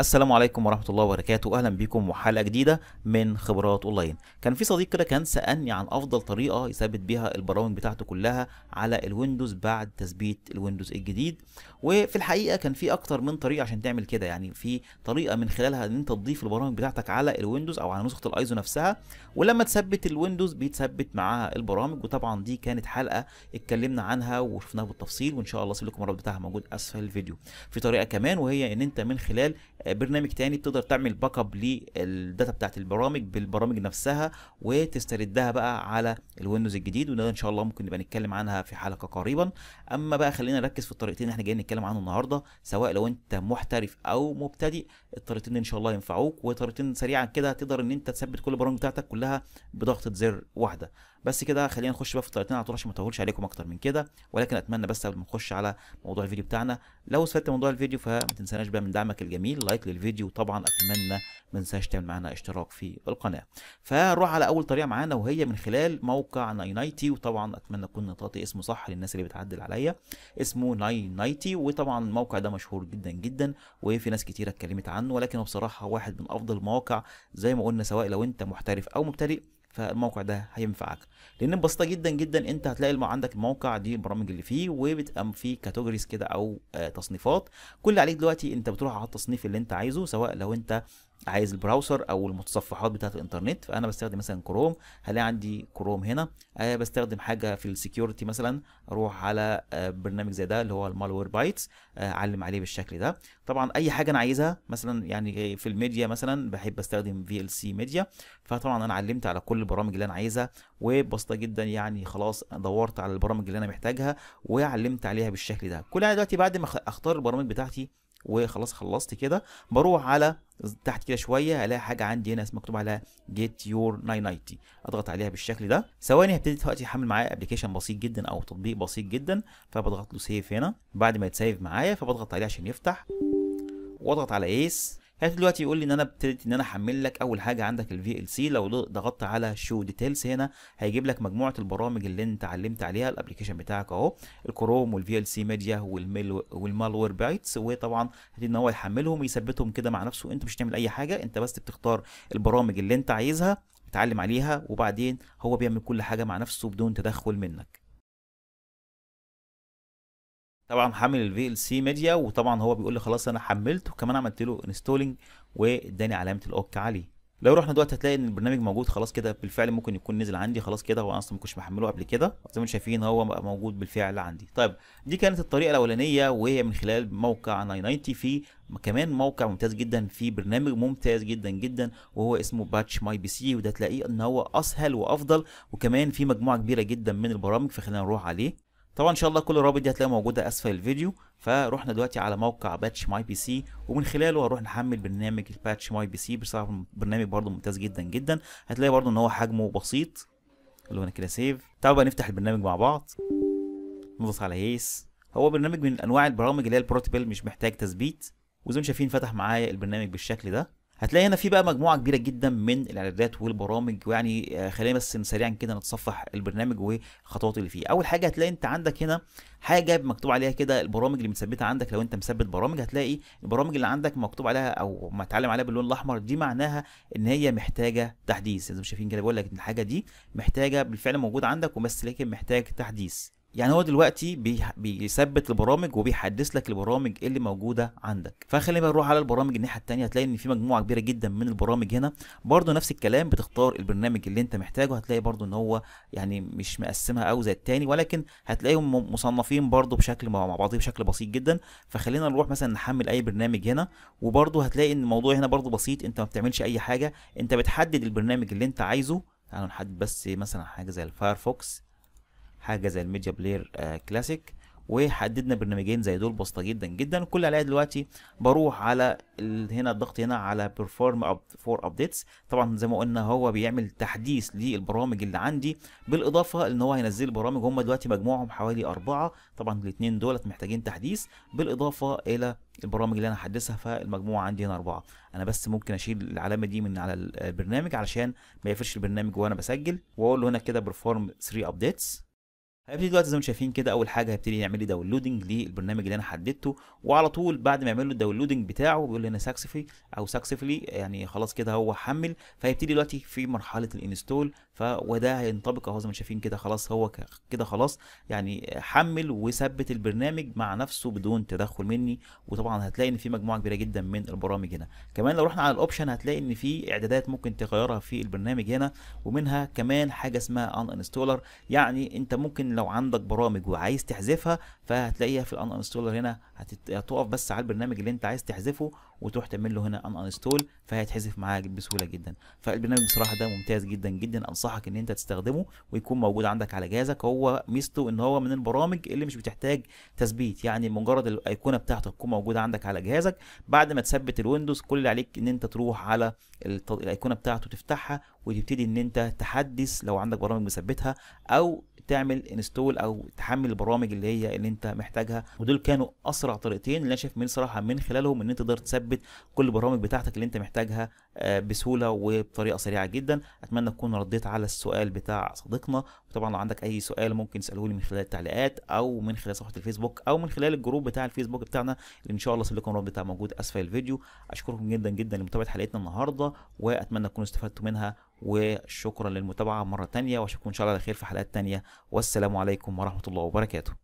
السلام عليكم ورحمه الله وبركاته اهلا بيكم وحلقه جديده من خبرات اونلاين كان في صديق كده كان سالني عن افضل طريقه يثبت بيها البرامج بتاعته كلها على الويندوز بعد تثبيت الويندوز الجديد وفي الحقيقه كان في اكتر من طريقه عشان تعمل كده يعني في طريقه من خلالها ان انت تضيف البرامج بتاعتك على الويندوز او على نسخه الايزو نفسها ولما تثبت الويندوز بيتثبت معاها البرامج وطبعا دي كانت حلقه اتكلمنا عنها وشفناها بالتفصيل وان شاء الله سيب لكم الرابط بتاعها موجود اسفل الفيديو في طريقه كمان وهي ان انت من خلال برنامج تاني بتقدر تعمل باك اب للداتا بتاعت البرامج بالبرامج نفسها وتستردها بقى على الويندوز الجديد وده ان شاء الله ممكن نبقى نتكلم عنها في حلقه قريبا اما بقى خلينا نركز في الطريقتين اللي احنا جايين نتكلم عنهم النهارده سواء لو انت محترف او مبتدئ الطريقتين ان شاء الله ينفعوك وطريقتين سريعا كده تقدر ان انت تثبت كل البرامج بتاعتك كلها بضغطه زر واحده بس كده خلينا نخش بقى في الطريقتين على طول عشان ما اطولش عليكم اكتر من كده ولكن اتمنى بس قبل ما نخش على موضوع الفيديو بتاعنا لو استفدت من موضوع الفيديو فما تنساناش بقى من دعمك الجميل لايك للفيديو وطبعا اتمنى ما تنساش تعمل معانا اشتراك في القناه فنروح على اول طريقه معانا وهي من خلال موقع ناينايتي وطبعا اتمنى اكون نطقت اسمه صح للناس اللي بتعدل عليا اسمه ناينايتي وطبعا الموقع ده مشهور جدا جدا وفي ناس كتيره اتكلمت عنه ولكن هو بصراحه واحد من افضل المواقع زي ما قلنا سواء لو انت محترف او مبتدئ فالموقع ده هينفعك لان بسيطه جدا جدا انت هتلاقي عندك الموقع دي البرامج اللي فيه وبتقام فيه كاتيجوريز كده او آه، تصنيفات كل اللي عليك دلوقتي انت بتروح على التصنيف اللي انت عايزه سواء لو انت عايز البراوزر او المتصفحات بتاعه الانترنت فانا بستخدم مثلا كروم هلاقي عندي كروم هنا أه بستخدم حاجه في السكيورتي مثلا اروح على أه برنامج زي ده اللي هو المالوير آه، بايتس اعلم عليه بالشكل ده طبعا اي حاجه انا عايزها مثلا يعني في الميديا مثلا بحب استخدم في ال سي ميديا فطبعا انا علمت على كل البرامج اللي انا عايزها وبسطة جدا يعني خلاص دورت على البرامج اللي انا محتاجها وعلمت عليها بالشكل ده كل انا دلوقتي بعد ما اختار البرامج بتاعتي وخلاص خلصت كده بروح على تحت كده شويه الاقي حاجه عندي هنا مكتوب عليها جيت يور 990 اضغط عليها بالشكل ده ثواني هبتدي دلوقتي يحمل معايا ابلكيشن بسيط جدا او تطبيق بسيط جدا فبضغط له سيف هنا بعد ما يتسيف معايا فبضغط عليه عشان يفتح واضغط على ايس هات دلوقتي يقول لي ان انا ابتديت ان انا احمل لك اول حاجه عندك الفي ال سي لو ضغطت على شو ديتيلز هنا هيجيب لك مجموعه البرامج اللي انت علمت عليها الابلكيشن بتاعك اهو الكروم والفي ال سي ميديا والمالوير بايتس وطبعا هتبتدي ان هو يحملهم ويثبتهم كده مع نفسه انت مش هتعمل اي حاجه انت بس بتختار البرامج اللي انت عايزها بتعلم عليها وبعدين هو بيعمل كل حاجه مع نفسه بدون تدخل منك طبعا حامل في ال سي ميديا وطبعا هو بيقول لي خلاص انا حملته وكمان عملت له انستولينج واداني علامه الاوك عليه لو رحنا دلوقتي هتلاقي ان البرنامج موجود خلاص كده بالفعل ممكن يكون نزل عندي خلاص كده هو اصلا ما كنتش محمله قبل كده زي ما انتم شايفين هو موجود بالفعل عندي طيب دي كانت الطريقه الاولانيه وهي من خلال موقع 990 في كمان موقع ممتاز جدا في برنامج ممتاز جدا جدا وهو اسمه باتش ماي بي سي وده تلاقيه ان هو اسهل وافضل وكمان في مجموعه كبيره جدا من البرامج فخلينا نروح عليه طبعا ان شاء الله كل الروابط دي هتلاقيها موجوده اسفل الفيديو فروحنا دلوقتي على موقع باتش ماي بي سي ومن خلاله هنروح نحمل برنامج باتش ماي بي سي بصراحه برنامج برده ممتاز جدا جدا هتلاقي برده ان هو حجمه بسيط اللي هو انا كده سيف تعالوا بقى نفتح البرنامج مع بعض نضغط على هيس هو برنامج من انواع البرامج اللي هي البروتبل مش محتاج تثبيت وزي ما شايفين فتح معايا البرنامج بالشكل ده هتلاقي هنا في بقى مجموعه كبيره جدا من الاعدادات والبرامج ويعني آه، خلينا بس سريعا كده نتصفح البرنامج والخطوات اللي فيه اول حاجه هتلاقي انت عندك هنا حاجه مكتوب عليها كده البرامج اللي متثبته عندك لو انت مثبت برامج هتلاقي البرامج اللي عندك مكتوب عليها او متعلم عليها باللون الاحمر دي معناها ان هي محتاجه تحديث زي ما شايفين كده بقول لك الحاجه دي محتاجه بالفعل موجوده عندك وبس لكن محتاج تحديث يعني هو دلوقتي بيثبت البرامج وبيحدث لك البرامج اللي موجوده عندك فخلينا نروح على البرامج الناحيه الثانيه هتلاقي ان في مجموعه كبيره جدا من البرامج هنا برده نفس الكلام بتختار البرنامج اللي انت محتاجه هتلاقي برده ان هو يعني مش مقسمها قوي زي الثاني ولكن هتلاقيهم مصنفين برده بشكل مع بعضيه بشكل بسيط جدا فخلينا نروح مثلا نحمل اي برنامج هنا وبرده هتلاقي ان الموضوع هنا برده بسيط انت ما بتعملش اي حاجه انت بتحدد البرنامج اللي انت عايزه تعالوا يعني نحدد بس مثلا حاجه زي الفايرفوكس حاجه زي الميديا بلاير آه كلاسيك وحددنا برنامجين زي دول بسيطه جدا جدا كل اللي عليا دلوقتي بروح على هنا الضغط هنا على بيرفورم اب فور ابديتس طبعا زي ما قلنا هو بيعمل تحديث للبرامج اللي عندي بالاضافه ان هو هينزل البرامج هم دلوقتي مجموعهم حوالي اربعه طبعا الاثنين دولت محتاجين تحديث بالاضافه الى البرامج اللي انا هحدثها فالمجموعه عندي هنا اربعه انا بس ممكن اشيل العلامه دي من على البرنامج علشان ما يقفلش البرنامج وانا بسجل واقول له هنا كده بيرفورم 3 ابديتس هيبتدي دلوقتي زي ما انتم شايفين كده اول حاجه هيبتدي يعمل لي داونلودنج للبرنامج اللي انا حددته وعلى طول بعد ما يعمل له الداونلودنج بتاعه بيقول لي هنا ساكسفلي او ساكسفلي يعني خلاص كده هو حمل فهيبتدي دلوقتي في مرحله الانستول فوده هينطبق اهو زي ما انتم شايفين كده خلاص هو كده خلاص يعني حمل وثبت البرنامج مع نفسه بدون تدخل مني وطبعا هتلاقي ان في مجموعه كبيره جدا من البرامج هنا كمان لو رحنا على الاوبشن هتلاقي ان في اعدادات ممكن تغيرها في البرنامج هنا ومنها كمان حاجه اسمها ان انستولر يعني انت ممكن لو عندك برامج وعايز تحذفها فهتلاقيها في الان انستولر هنا هتقف بس على البرنامج اللي انت عايز تحذفه وتروح تعمل له هنا ان انستول فهيتحذف معاك بسهوله جدا فالبرنامج بصراحه ده ممتاز جدا جدا انصحك ان انت تستخدمه ويكون موجود عندك على جهازك هو ميزته ان هو من البرامج اللي مش بتحتاج تثبيت يعني مجرد الايقونه بتاعته تكون موجوده عندك على جهازك بعد ما تثبت الويندوز كل اللي عليك ان انت تروح على الايقونه بتاعته تفتحها وتبتدي ان انت تحدث لو عندك برامج مثبتها او تعمل انستول او تحمل البرامج اللي هي اللي انت محتاجها ودول كانوا اسرع على طريقتين اللي انا شايف من صراحه من خلالهم ان انت تقدر تثبت كل البرامج بتاعتك اللي انت محتاجها آه، بسهوله وبطريقه سريعه جدا اتمنى اكون رديت على السؤال بتاع صديقنا وطبعا لو عندك اي سؤال ممكن تساله لي من خلال التعليقات او من خلال صفحه الفيسبوك او من خلال الجروب بتاع الفيسبوك بتاعنا اللي ان شاء الله سيليكون الرابط بتاعه موجود اسفل الفيديو اشكركم جدا جدا لمتابعه حلقتنا النهارده واتمنى تكونوا استفدتوا منها وشكرا للمتابعه مره تانية واشوفكم ان شاء الله على خير في حلقات تانية والسلام عليكم ورحمه الله وبركاته